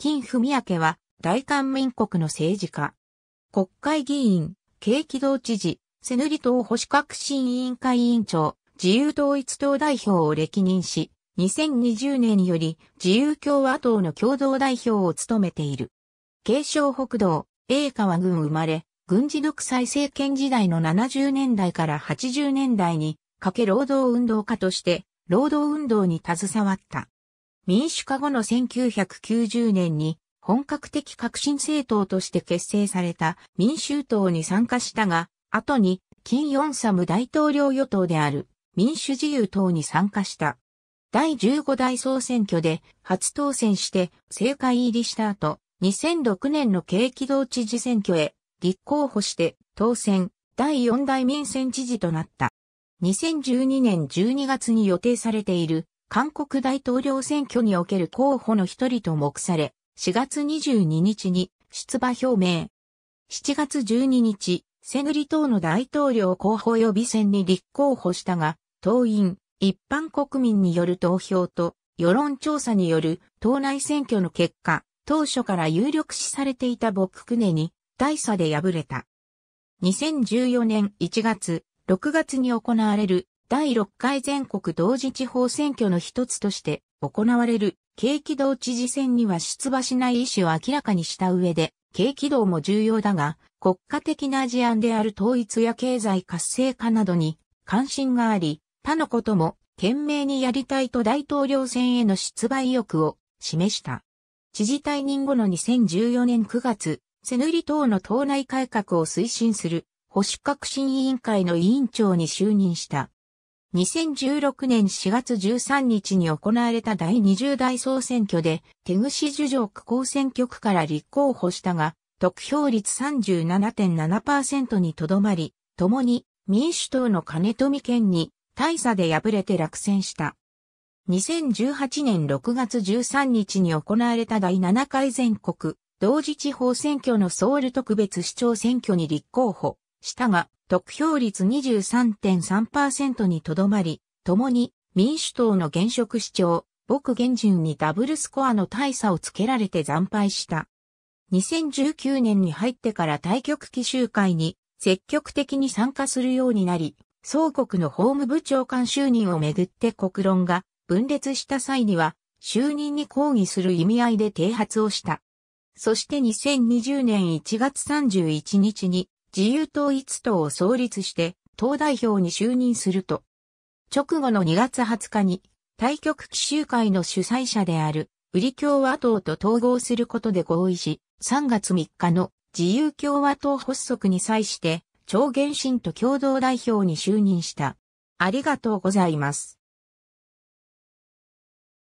金文明は、大韓民国の政治家。国会議員、景気道知事、セヌリ党保守革新委員会委員長、自由統一党代表を歴任し、2020年により自由共和党の共同代表を務めている。継承北道、英川軍生まれ、軍事独裁政権時代の70年代から80年代に、かけ労働運動家として、労働運動に携わった。民主化後の1990年に本格的革新政党として結成された民衆党に参加したが、後に金ヨンサム大統領与党である民主自由党に参加した。第15代総選挙で初当選して政界入りした後、2006年の軽軌道知事選挙へ立候補して当選、第4代民選知事となった。2012年12月に予定されている韓国大統領選挙における候補の一人と目され、4月22日に出馬表明。7月12日、セグリ党の大統領候補予備選に立候補したが、党員、一般国民による投票と、世論調査による党内選挙の結果、当初から有力視されていたボククネに大差で敗れた。2014年1月、6月に行われる第6回全国同時地方選挙の一つとして行われる軽畿道知事選には出馬しない意思を明らかにした上で、軽畿道も重要だが、国家的な事案である統一や経済活性化などに関心があり、他のことも懸命にやりたいと大統領選への出馬意欲を示した。知事退任後の2014年9月、セヌリ党の党内改革を推進する保守革新委員会の委員長に就任した。2016年4月13日に行われた第20代総選挙で、手口樹上区公選挙区から立候補したが、得票率37.7%にとどまり、共に民主党の金富県に大差で敗れて落選した。2018年6月13日に行われた第7回全国同時地方選挙のソウル特別市長選挙に立候補したが、得票率23.3%にとどまり、共に民主党の現職市長、僕現順にダブルスコアの大差をつけられて惨敗した。2019年に入ってから対局期集会に積極的に参加するようになり、総国の法務部長官就任をめぐって国論が分裂した際には、就任に抗議する意味合いで啓発をした。そして2020年1月31日に自由統一党を創立して党代表に就任すると、直後の2月20日に対局奇襲会の主催者であるウリ共和党と統合することで合意し、3月3日の自由共和党発足に際して、超原神と共同代表に就任した。ありがとうございます。